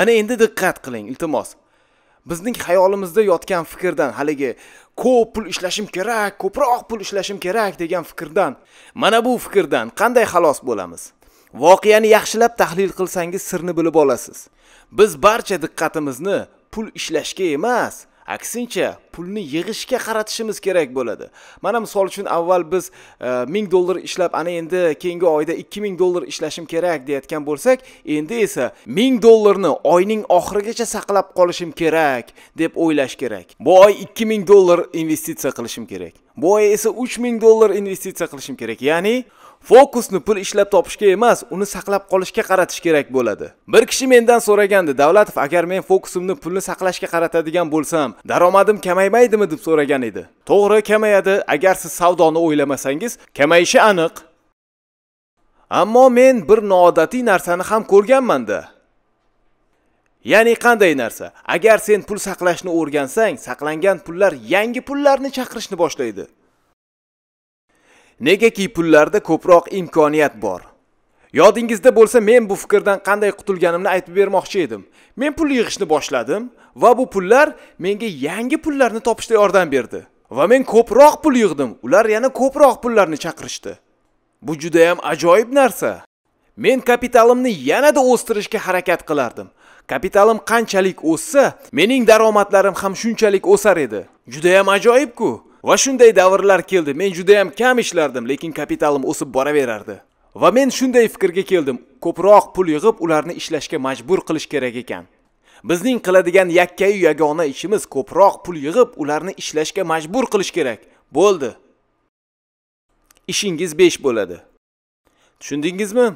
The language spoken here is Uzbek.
ana endi diqqat qiling iltimos bizning xayolimizda yotgan fikrdan haligi ko'p pul ishlashim kerak ko'proq pul ishlashim kerak degan fikrdan mana bu fikrdan qanday xalos bo'lamiz voqeani yaxshilab tahlil qilsangiz sirni bilib olasiz biz barcha diqqatimizni pul ishlashga emas aksincha pulni yig'ishga qaratishimiz kerak bo'ladi mana misol uchun avval biz e, ming dollar ishlab ana endi keyingi oyda ikki ming dollar ishlashim kerak deyotgan bo'lsak endi esa ming dollarni oyning oxirigacha saqlab qolishim kerak deb o'ylash kerak bu oy ikki ming dollar investitsiya qilishim kerak bu oy esa uch ming dollar investitsiya qilishim kerak ya'ni fokusni pul ishlab topishga emas uni saqlab qolishga qaratish kerak bo'ladi bir kishi mendan so'ragandi davlatov agar men fokusimni pulni saqlashga qaratadigan bo'lsam daromadim kamaymaydimi deb so'ragan edi to'g'ri kamayadi agar siz savdoni o'ylamasangiz kamayishi aniq ammo men bir noodatiy narsani ham ko'rganmanda Ya'ni qanday narsa? Agar sen pul saqlashni o'rgansang, saqlangan pullar yangi pullarni chaqirishni boshlaydi. negaki pullarda ko'proq imkoniyat bor yodingizda bo'lsa men bu fikrdan qanday qutulganimni aytib bermoqchi edim men pul yig'ishni boshladim va bu pullar menga yangi pullarni topishda yordam berdi va men ko'proq pul yig'dim ular yana ko'proq pullarni chaqirishdi bu judayam ajoyib narsa men kapitalimni yanada o'stirishga harakat qilardim kapitalim qanchalik o'ssa mening daromadlarim ham shunchalik o'sar edi judayam ajoyib-ku. va shunday davrlar keldi men juda ham kam ishlardim lekin kapitalim o'sib boraverardi va men shunday fikrga keldim ko'proq pul yig'ib ularni ishlashga majbur qilish kerak ekan bizning qiladigan yakkayu yagona ishimiz ko'proq pul yig'ib ularni ishlashga majbur qilish kerak bo'ldi ishingiz besh bo'ladi tushundingizmi